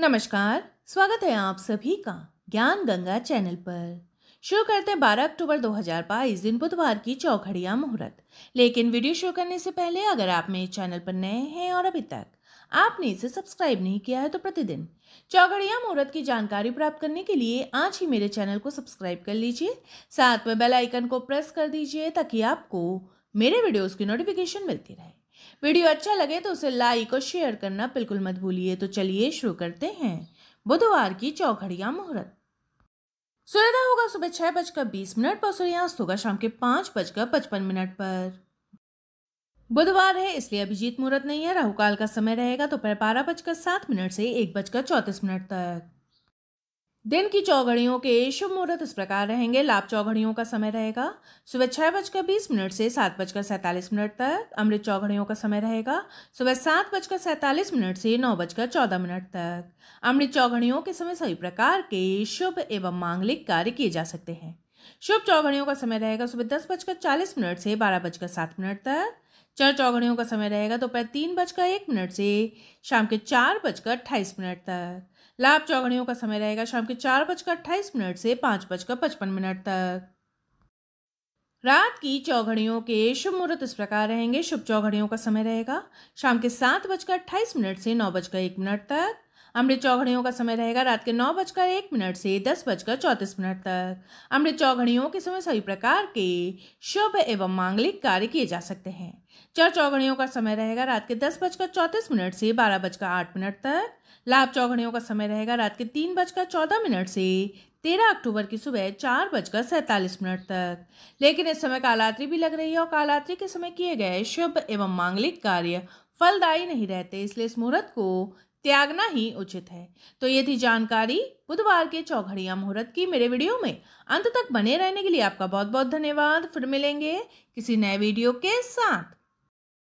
नमस्कार स्वागत है आप सभी का ज्ञान गंगा चैनल पर शुरू करते हैं बारह अक्टूबर 2022 दिन बुधवार की चौखड़िया मुहूर्त लेकिन वीडियो शुरू करने से पहले अगर आप मेरे चैनल पर नए हैं और अभी तक आपने इसे सब्सक्राइब नहीं किया है तो प्रतिदिन चौघड़िया मुहूर्त की जानकारी प्राप्त करने के लिए आज ही मेरे चैनल को सब्सक्राइब कर लीजिए साथ में बेल आइकन को प्रेस कर दीजिए ताकि आपको मेरे वीडियोज़ की नोटिफिकेशन मिलती रहे वीडियो अच्छा लगे तो उसे लाइक और शेयर करना बिल्कुल मत भूलिए तो चलिए शुरू करते हैं बुधवार की चौघड़िया मुहूर्त सूर्योदय होगा सुबह छह बजकर बीस मिनट पर सूर्यास्त होगा शाम के पांच बजकर पचपन मिनट पर बुधवार है इसलिए अभिजीत मुहूर्त नहीं है राहुकाल का समय रहेगा दोपहर तो बारह बजकर सात मिनट से एक बजकर चौतीस मिनट तक दिन की चौघड़ियों के शुभ मुहूर्त इस प्रकार रहेंगे लाभ चौघड़ियों का समय रहेगा सुबह छः बजकर बीस मिनट से सात बजकर सैंतालीस मिनट तक अमृत चौघड़ियों का समय रहेगा सुबह सात बजकर सैंतालीस मिनट से नौ बजकर चौदह मिनट तक अमृत चौघड़ियों के समय सभी प्रकार के शुभ एवं मांगलिक कार्य किए जा सकते हैं शुभ चौघड़ियों का समय रहेगा सुबह दस बजकर चालीस मिनट से बारह बजकर सात मिनट तक चर चौघड़ियों का समय रहेगा दोपहर तीन बजकर एक मिनट से शाम के चार बजकर अट्ठाईस मिनट तक लाभ चौगड़ियों का समय रहेगा शाम के चार बजकर अट्ठाईस मिनट से पाँच बजकर पचपन मिनट तक रात की चौघड़ियों के शुभ मुहूर्त इस प्रकार रहेंगे शुभ चौघड़ियों का समय रहेगा शाम के सात बजकर अट्ठाईस मिनट से नौ बजकर एक मिनट तक अमृत चौघड़ियों का समय रहेगा रात के नौ बजकर एक मिनट से दस बजकर चौंतीस मिनट तक अमृत चौघड़ियों के समय सभी प्रकार के शुभ एवं मांगलिक कार्य किए जा सकते हैं चर चौघड़ियों का समय रहेगा रात के दस बजकर चौंतीस मिनट से बारह बजकर आठ मिनट तक लाभ चौघड़ियों का समय रहेगा रात के तीन बजकर चौदह मिनट से तेरह अक्टूबर की सुबह चार बजकर सैंतालीस मिनट तक लेकिन इस समय कालात्रि भी लग रही है और कालात्रि के समय किए गए शुभ एवं मांगलिक कार्य फलदायी नहीं रहते इसलिए इस मुहूर्त को त्यागना ही उचित है तो ये थी जानकारी बुधवार के चौघड़िया मुहूर्त की मेरे वीडियो में अंत तक बने रहने के लिए आपका बहुत बहुत धन्यवाद फिर मिलेंगे किसी नए वीडियो के साथ